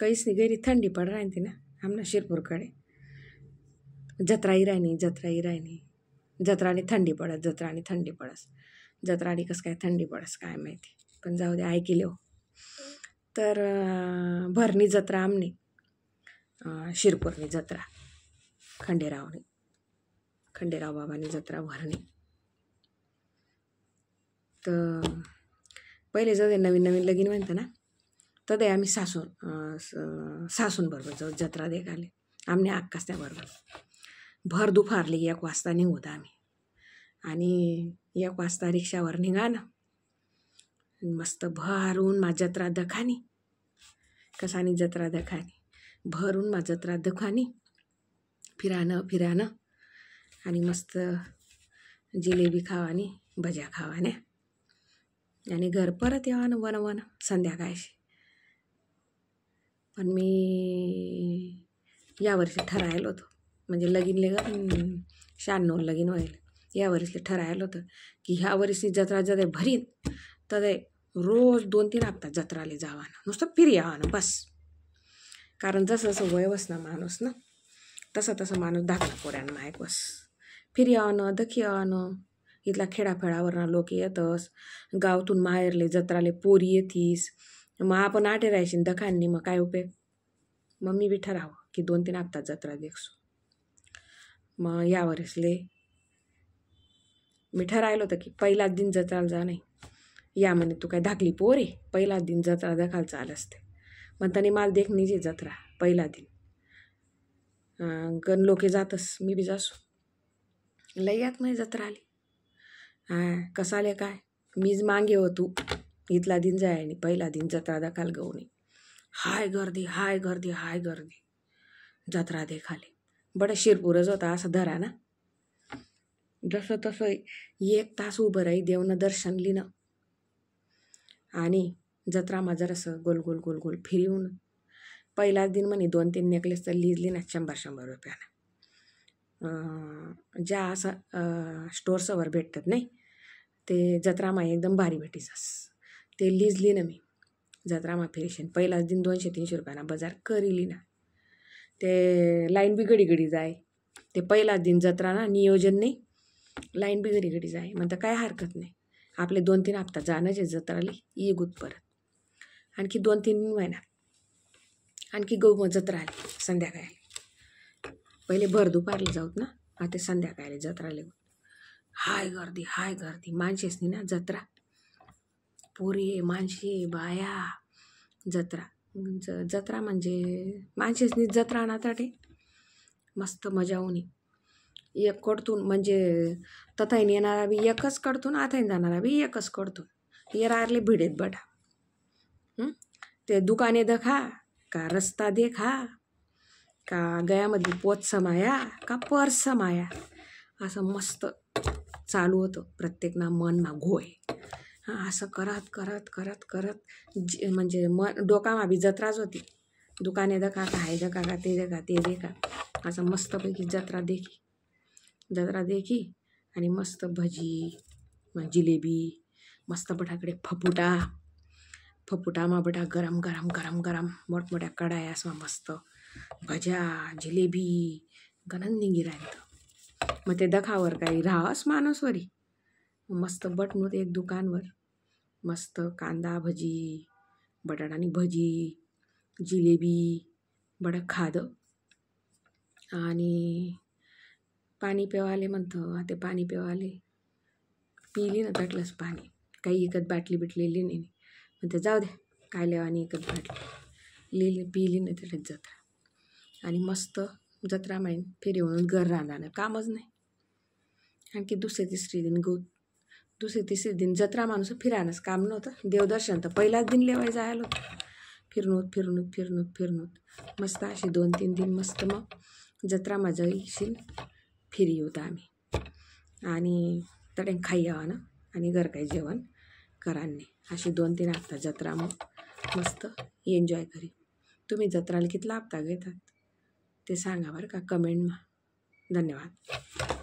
કહીશની थंडी थंडी પણ રાંધી ना आमना शिरपूरकडे કડે राहिणी जत्रा જતરા ઈરાની थंडी पडस आणि थंडी पडस आणि कसं काय थंडी पडस काय माहिती पण जाऊ दे ऐकले हो तर भरणी जत्रा आमने शिरपूरनी जत्रा खंडेरावनी खंडेराव बाबानी जत्रा भरणी तर पहिले जाऊ दे नवीन नवीन लगीन म्हणतं ना तदे आम्ही सासून सासून जत्रा देखाले आमने आक्कास त्या बरोबर भर दुफारली एक वाजता निघूत आम्ही आणि एक वाजता रिक्षावर निघा ना मस्त भरून मा जत्रा दखानी कसानी जत्रा दखानी भरून मा जत्रा दखानी फिरानं फिरानं आणि मस्त जिलेबी खावानी भज्या खावाने आणि घर परत यावानं वन संध्याकाळशी पण मी यावर्षी ठरायला होतो म्हणजे लगीन ग शहाण्णव लगीन व्हायला यावर्षी ठरायला होतं की ह्या वर्षी जत्रा जदे भरीन तदे रोज दोन तीन हप्ता जत्राले ना नुसतं फिर्यावानं बस कारण जसं जसं वय वसना माणूस ना तसं तसं माणूस धाकला पोऱ्यानं मायक बस फिर्यावानं दखियावानं इथला ना लोक येतस गावातून माहेरले जत्राले पोरी येतीस मग आपण आटे राहायची दखाननी मग काय उपयोग मग मी बी ठरावं की दोन तीन हप्तात जत्रा देखसो मग यावरसले मी ठरायलो होतं की पहिलाच दिन जत्राला जा नाही या म्हणे तू काय धाकली पोर पहिलाच पहिला दिन जत्रा दखायला चाल असते त्यांनी माल देख जे जत्रा पहिला दिन गण लोके जातस मी बी जासू लय यात म्हणजे जत्रा आली कसं आले काय मीच मागे हो तू इथला दिन आणि पहिला दिन जत्रा दाखाल गवणी हाय गर्दी हाय गर्दी हाय गर्दी जत्रा देखाली बड शिरपूरच होता असं धरा ना जसं तसं एक तास उभं राही देवनं दर्शन लिहिणं आणि जत्रा जरासं गोल गोल गोल गोल फिरवून पहिलाच दिन म्हणे दोन तीन नेकलेस तर लिजली ना शंभर शंभर रुपयानं ज्या असं स्टोर्सवर भेटतात नाही ते जत्रामा एकदम भारी भेटीस ते लिजली ना मी जत्रा माफिरेशन पहिलाच दिन दोनशे तीनशे रुपयाना बाजार करिली ना ते लाईन बी घडी घडी जाय ते पहिलाच दिन जत्रा ना नियोजन नाही लाईन बी घडी घडी जाय म्हणता काय हरकत नाही आपले दोन तीन हप्ता जाणंच आहे जत्राली ये गुत परत आणखी दोन तीन महिना आणखी गौ जत्रा आली संध्याकाळी पहिले भर दुपारले जाऊत ना आता संध्याकाळी जत्राले हाय गर्दी हाय गर्दी माणसेसनी ना जत्रा पोरी माणसे बाया जत्रा ज जत्रा म्हणजे माणसेसनी जत्रा नाताटे मस्त मजा होणी एक कडतून म्हणजे तथाईन येणारा बी एकच कडतून आताईन जाणारा बी एकच कडतून येरारले भिडेत बटा ते दुकाने दखा का रस्ता देखा का गयामध्ये पोत समाया का पर्स समाया असं मस्त चालू होतं प्रत्येक ना मन ना घोय असं करत करत करत करत जे म्हणजे म डोकामा बी जत्राच होती दुकाने दखा का हाय दखा का ते दखा ते देखा असं मस्तपैकी जत्रा देखी जत्रा देखी आणि मस्त भजी जिलेबी मस्त बटाकडे फपुटा फपुटा माबटा गरम गरम गरम गरम मोठमोठ्या कडाया असं मस्त भज्या जिलेबी गणन निघिरायत मग ते दखावर काही राहस माणूसवरी मस्त होते एक दुकानवर मस्त कांदा भजी बटाटानी भजी जिलेबी बडं खादं आणि पाणी पिवाले म्हणतं ते पाणी पिवाले पिली ना त्यातलंच पाणी काही एकत बाटली बिटलेली नाही म्हणते जाऊ द्या काय लेवानी इकत बाटली लिहिली पिली ना त्याच्यात जत्रा आणि मस्त जत्रा फेरी होऊन घर राहणार कामच नाही आणखी दुसऱ्या तिसरी दिन गो दुसरे तिसरे दिन जत्रा माणूस फिरानंच काम नव्हतं देवदर्शन तर पहिलाच दिन लेवाय जायला होतं फिरणूत फिरणूत फिरणूत फिरणूत मस्त अशी दोन तीन दिन मस्त मग जत्रा मजा येशील फिरी होता आम्ही आणि तडे खाई ना आणि घर काही जेवण करांनी अशी दोन तीन हप्ता जत्रा मग मस्त एन्जॉय करी तुम्ही जत्राला कितला हप्ता घेतात ते सांगा बरं का कमेंट धन्यवाद